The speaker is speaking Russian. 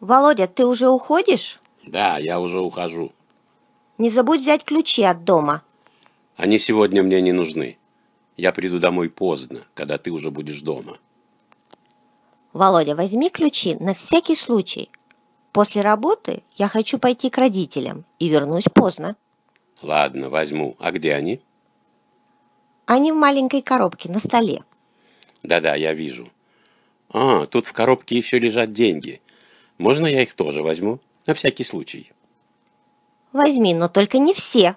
Володя, ты уже уходишь? Да, я уже ухожу. Не забудь взять ключи от дома. Они сегодня мне не нужны. Я приду домой поздно, когда ты уже будешь дома. Володя, возьми ключи на всякий случай. После работы я хочу пойти к родителям и вернусь поздно. Ладно, возьму. А где они? Они в маленькой коробке на столе. Да-да, я вижу. А, тут в коробке еще лежат деньги. Можно я их тоже возьму? На всякий случай. Возьми, но только не все.